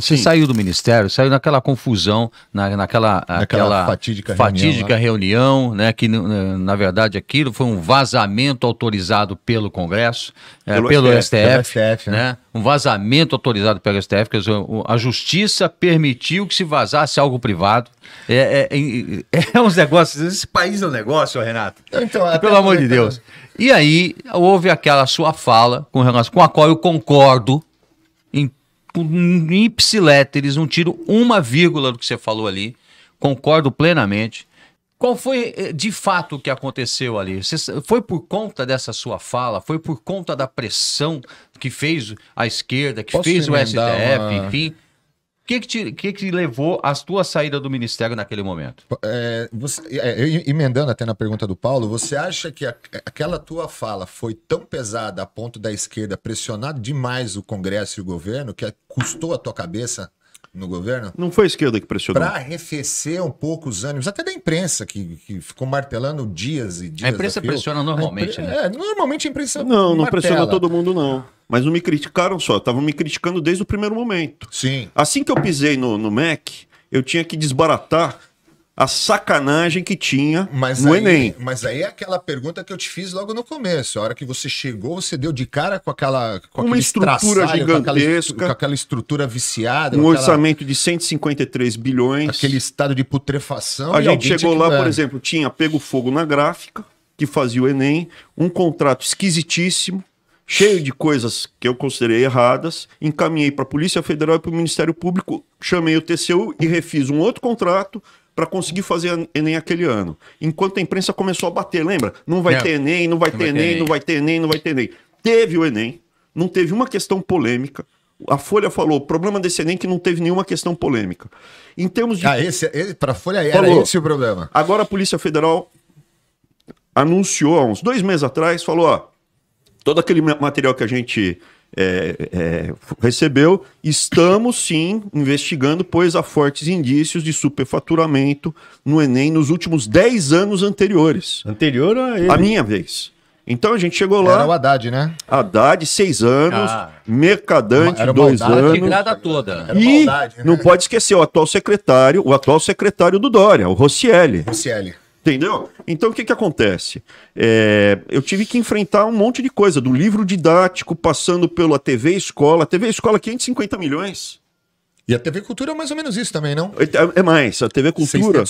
Você Sim. saiu do ministério, saiu naquela confusão, na, naquela, naquela fatídica, fatídica reunião, reunião, né? Que na verdade aquilo foi um vazamento autorizado pelo Congresso, pelo, é, pelo STF, pelo STF né? né? Um vazamento autorizado pelo STF, que a justiça permitiu que se vazasse algo privado. É, é, é, é uns negócios. Esse país é um negócio, Renato. Então, e, é pelo amor de Deus. E aí houve aquela sua fala com relação com a qual eu concordo ipsilete, eles não tiram uma vírgula do que você falou ali. Concordo plenamente. Qual foi eh, de fato o que aconteceu ali? Você, foi por conta dessa sua fala? Foi por conta da pressão que fez a esquerda, que Posso fez o STF, uma... enfim? que, que, te, que, que levou à tua saída do ministério naquele momento? É, você, é, é emendando até na pergunta do Paulo, você acha que a, é, aquela tua fala foi tão pesada a ponto da esquerda pressionar demais o Congresso e o governo que custou a tua cabeça no governo? Não foi a esquerda que pressionou. Para arrefecer um pouco os ânimos, até da imprensa, que, que ficou martelando dias e dias. A imprensa pressiona normalmente, impre... né? É, normalmente a imprensa. Não, não pressiona todo mundo, não. Mas não me criticaram só, estavam me criticando desde o primeiro momento. Sim. Assim que eu pisei no, no MEC, eu tinha que desbaratar a sacanagem que tinha mas no aí, Enem. Mas aí é aquela pergunta que eu te fiz logo no começo. A hora que você chegou, você deu de cara com aquela com uma estrutura gigantesca, com aquela, com aquela, estrutura viciada, um aquela, orçamento de 153 bilhões, aquele estado de putrefação. A gente chegou lá, por exemplo, tinha pego fogo na gráfica que fazia o Enem, um contrato esquisitíssimo cheio de coisas que eu considerei erradas, encaminhei para a Polícia Federal e para o Ministério Público, chamei o TCU e refiz um outro contrato para conseguir fazer Enem aquele ano. Enquanto a imprensa começou a bater, lembra? Não vai não. ter Enem, não vai não ter, vai Enem, ter Enem, não vai ter Enem, não vai ter Enem. Teve o Enem, não teve uma questão polêmica. A Folha falou, o problema desse Enem é que não teve nenhuma questão polêmica. Em termos de... Ah, esse, esse para a Folha era falou. esse o problema. Agora a Polícia Federal anunciou, há uns dois meses atrás, falou, ó, todo aquele material que a gente é, é, recebeu, estamos sim investigando, pois há fortes indícios de superfaturamento no Enem nos últimos 10 anos anteriores. Anterior a ele. A minha vez. Então a gente chegou lá. Era o Haddad, né? Haddad, seis anos. Ah, Mercadante, era dois anos. toda. Era e maldade, né? não pode esquecer o atual secretário, o atual secretário do Dória, o Rossielli. Rossielli. Entendeu? Então o que que acontece? É, eu tive que enfrentar um monte de coisa, do livro didático, passando pela TV Escola, TV Escola 550 milhões. E a TV Cultura é mais ou menos isso também, não? É, é, é mais, a TV Cultura.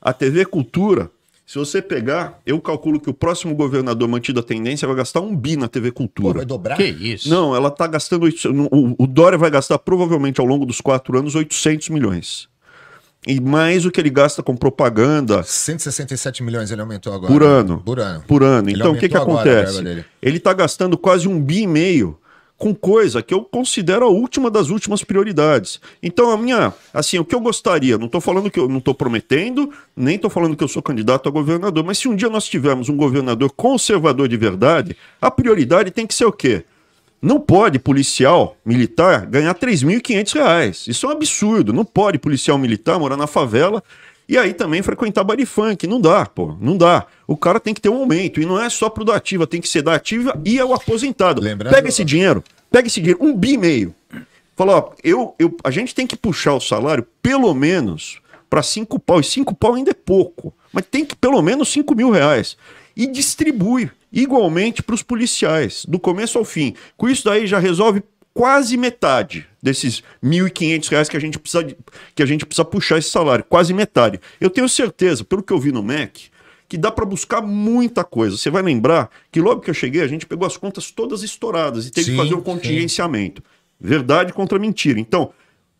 A TV Cultura, se você pegar, eu calculo que o próximo governador mantido a tendência vai gastar um bi na TV Cultura. Pô, vai dobrar? Que isso? Não, ela tá gastando. O, o Dória vai gastar provavelmente ao longo dos quatro anos 800 milhões. E mais o que ele gasta com propaganda. 167 milhões ele aumentou agora. Por ano. Por ano. Por ano. Ele então o que, que acontece? Ele está gastando quase um bi e meio com coisa que eu considero a última das últimas prioridades. Então a minha, assim, o que eu gostaria, não estou falando que eu não estou prometendo, nem estou falando que eu sou candidato a governador, mas se um dia nós tivermos um governador conservador de verdade, a prioridade tem que ser o quê? Não pode policial militar ganhar 3.500 reais. Isso é um absurdo. Não pode policial militar morar na favela e aí também frequentar body funk. Não dá, pô. Não dá. O cara tem que ter um aumento. E não é só pro da ativa, tem que ser da ativa e ao aposentado. Lembrando... Pega esse dinheiro, pega esse dinheiro, um bi e meio. Fala, ó, eu, eu, a gente tem que puxar o salário pelo menos para cinco pau. E cinco pau ainda é pouco. Mas tem que pelo menos cinco mil reais. E distribui igualmente para os policiais, do começo ao fim. Com isso daí já resolve quase metade desses R$ 1.500 que a gente precisa que a gente precisa puxar esse salário, quase metade. Eu tenho certeza, pelo que eu vi no MEC, que dá para buscar muita coisa. Você vai lembrar que logo que eu cheguei, a gente pegou as contas todas estouradas e teve sim, que fazer um contingenciamento. Sim. Verdade contra mentira. Então,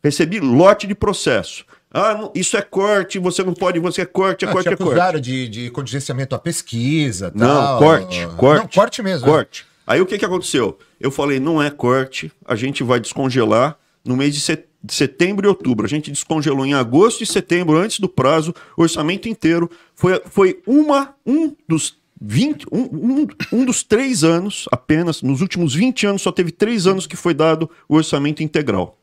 recebi lote de processo. Ah, isso é corte, você não pode, você é corte, é ah, corte, é corte. de, de contingenciamento à pesquisa, tal. Não, corte, ah. corte. Não, corte mesmo. É. Corte. É. Aí o que, que aconteceu? Eu falei, não é corte, a gente vai descongelar no mês de setembro de setembro e outubro. A gente descongelou em agosto e setembro, antes do prazo, orçamento inteiro. Foi, foi uma, um dos 20, um, um, um dos três anos apenas, nos últimos 20 anos, só teve três anos que foi dado o orçamento integral.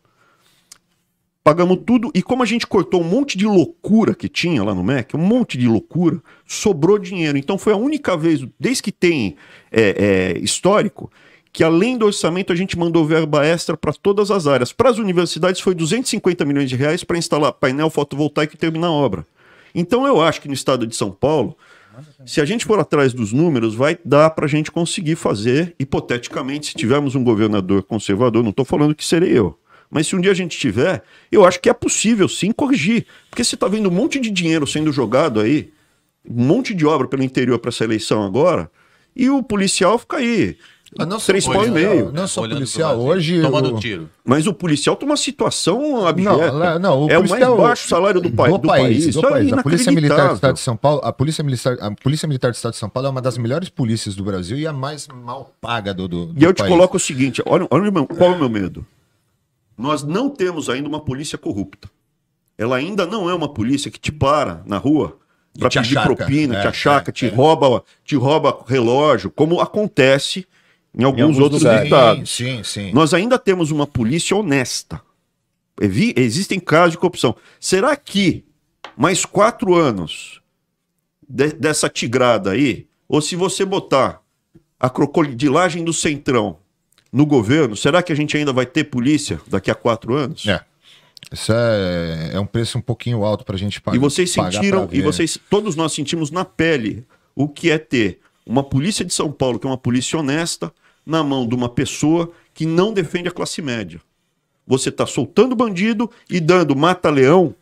Pagamos tudo e como a gente cortou um monte de loucura que tinha lá no MEC, um monte de loucura, sobrou dinheiro. Então foi a única vez, desde que tem é, é, histórico, que além do orçamento a gente mandou verba extra para todas as áreas. Para as universidades foi 250 milhões de reais para instalar painel fotovoltaico e terminar a obra. Então eu acho que no estado de São Paulo, se a gente for atrás dos números, vai dar para a gente conseguir fazer, hipoteticamente, se tivermos um governador conservador, não estou falando que serei eu, mas se um dia a gente tiver, eu acho que é possível sim corrigir. Porque você está vendo um monte de dinheiro sendo jogado aí, um monte de obra pelo interior para essa eleição agora, e o policial fica aí. não três pau e meio. Não, só policial hoje. Tomando o... tiro. Mas o policial tem uma situação abjeta. Não, não, o é o mais baixo salário do, pa... do, do país. Do é país. É a Polícia Militar do Estado de São Paulo, a Polícia Militar, a Polícia Militar do Estado de São Paulo é uma das melhores polícias do Brasil e é a mais mal paga do, do E eu país. te coloco o seguinte: olha, olha qual é o meu medo nós não temos ainda uma polícia corrupta. Ela ainda não é uma polícia que te para na rua para pedir achaca, propina, é, te achaca, é, te, é. Rouba, te rouba relógio, como acontece em alguns, em alguns outros lugares. estados. Sim, sim. Nós ainda temos uma polícia honesta. Existem casos de corrupção. Será que mais quatro anos de, dessa tigrada aí, ou se você botar a crocodilagem do Centrão no governo, será que a gente ainda vai ter polícia daqui a quatro anos? É. Isso é, é um preço um pouquinho alto para a gente pagar. E vocês sentiram, e vocês, todos nós sentimos na pele o que é ter uma polícia de São Paulo, que é uma polícia honesta, na mão de uma pessoa que não defende a classe média. Você está soltando bandido e dando mata-leão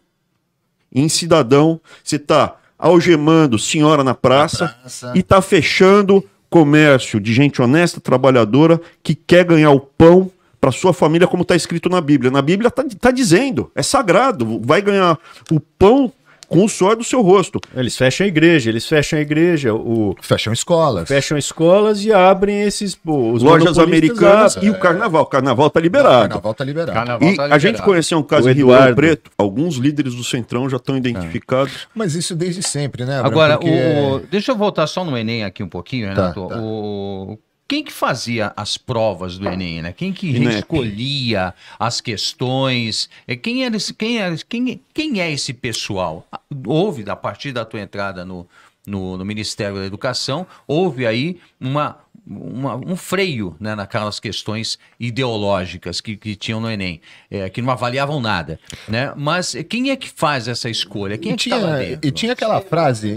em cidadão, você está algemando senhora na praça, na praça. e está fechando comércio de gente honesta, trabalhadora, que quer ganhar o pão para sua família, como está escrito na Bíblia. Na Bíblia está tá dizendo, é sagrado, vai ganhar o pão com o suor do seu rosto. Eles fecham a igreja, eles fecham a igreja, o fecham escolas, fecham escolas e abrem esses pô, lojas americanas é. e o carnaval. O carnaval tá liberado. O carnaval tá liberado. Carnaval e liberado. Tá a gente conheceu um caso em Rio Preto. Alguns líderes do centrão já estão identificados. É. Mas isso desde sempre, né? Abraham? Agora, Porque... o... deixa eu voltar só no Enem aqui um pouquinho, tá, Renato. Tá, tá. O quem que fazia as provas do Enem, né? Quem que Inep. escolhia as questões? É, quem, era esse, quem, era, quem, quem é esse pessoal? Ah, houve, a partir da tua entrada no, no, no Ministério da Educação, houve aí uma, uma, um freio né, naquelas questões ideológicas que, que tinham no Enem, é, que não avaliavam nada. Né? Mas quem é que faz essa escolha? Quem é que tinha, E tinha aquela frase.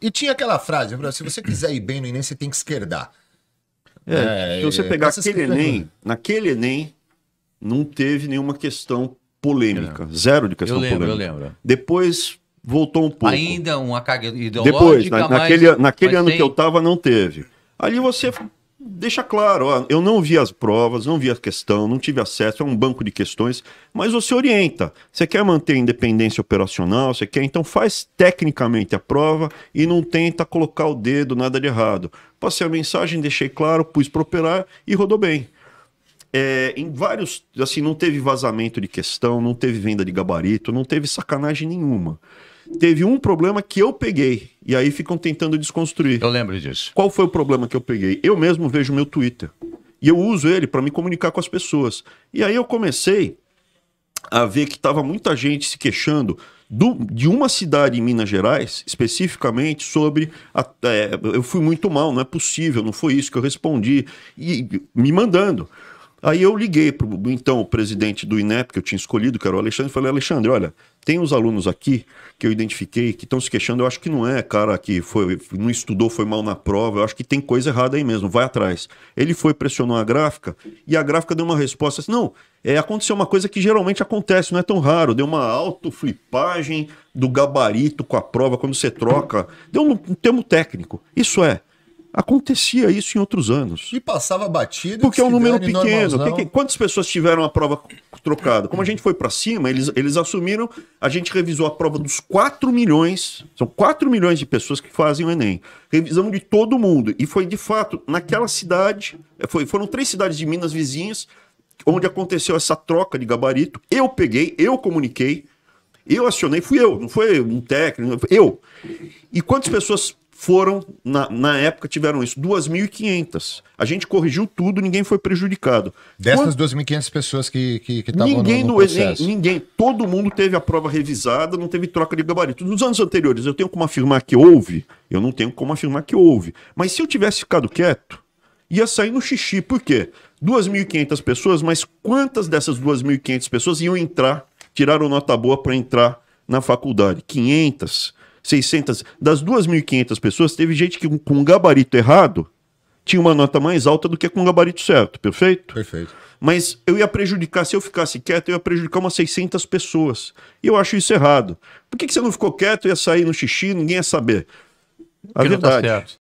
e tinha aquela frase, se você quiser ir bem no Enem, você tem que esquerdar. É, é se você é, pegar aquele Enem, naquele Enem não teve nenhuma questão polêmica, é. zero de questão eu lembro, polêmica. Eu lembro. Depois voltou um pouco. Ainda uma carga ideológica. Depois, na, naquele, mas, naquele mas ano tem... que eu estava, não teve. Ali você deixa claro, ó, eu não vi as provas, não vi a questão, não tive acesso, é um banco de questões, mas você orienta. Você quer manter a independência operacional, você quer, então faz tecnicamente a prova e não tenta colocar o dedo, nada de errado. Passei a mensagem, deixei claro, pus para operar e rodou bem. É, em vários, assim, não teve vazamento de questão, não teve venda de gabarito, não teve sacanagem nenhuma teve um problema que eu peguei. E aí ficam tentando desconstruir. Eu lembro disso. Qual foi o problema que eu peguei? Eu mesmo vejo meu Twitter. E eu uso ele para me comunicar com as pessoas. E aí eu comecei a ver que estava muita gente se queixando do, de uma cidade em Minas Gerais, especificamente, sobre. A, é, eu fui muito mal, não é possível, não foi isso que eu respondi. E me mandando. Aí eu liguei para então o presidente do INEP, que eu tinha escolhido, que era o Alexandre, e falei: Alexandre, olha, tem uns alunos aqui que eu identifiquei que estão se queixando. Eu acho que não é cara que foi, não estudou, foi mal na prova. Eu acho que tem coisa errada aí mesmo. Vai atrás. Ele foi, pressionou a gráfica e a gráfica deu uma resposta assim: não, é, aconteceu uma coisa que geralmente acontece, não é tão raro. Deu uma autoflipagem do gabarito com a prova quando você troca. Deu um termo técnico. Isso é. Acontecia isso em outros anos. E passava batido. Porque é um número pequeno. Que, que, quantas pessoas tiveram a prova trocada? Como a gente foi para cima, eles, eles assumiram, a gente revisou a prova dos 4 milhões, são 4 milhões de pessoas que fazem o Enem. Revisamos de todo mundo. E foi, de fato, naquela cidade, eh, foi, foram três cidades de Minas vizinhas, onde aconteceu essa troca de gabarito. Eu peguei, eu comuniquei, eu acionei, fui eu, não foi um técnico, eu. E quantas pessoas foram, na, na época tiveram isso, 2.500. A gente corrigiu tudo, ninguém foi prejudicado. Dessas Quando... 2.500 pessoas que estavam que, que ninguém no, no processo. Ninguém, ninguém, todo mundo teve a prova revisada, não teve troca de gabarito. Nos anos anteriores, eu tenho como afirmar que houve? Eu não tenho como afirmar que houve. Mas se eu tivesse ficado quieto, ia sair no xixi. Por quê? 2.500 pessoas, mas quantas dessas 2.500 pessoas iam entrar, tiraram nota boa para entrar na faculdade? 500? 600, das 2.500 pessoas, teve gente que com um gabarito errado tinha uma nota mais alta do que com um gabarito certo, perfeito? Perfeito. Mas eu ia prejudicar, se eu ficasse quieto, eu ia prejudicar umas 600 pessoas. E eu acho isso errado. Por que, que você não ficou quieto, ia sair no xixi, ninguém ia saber? A que tá verdade.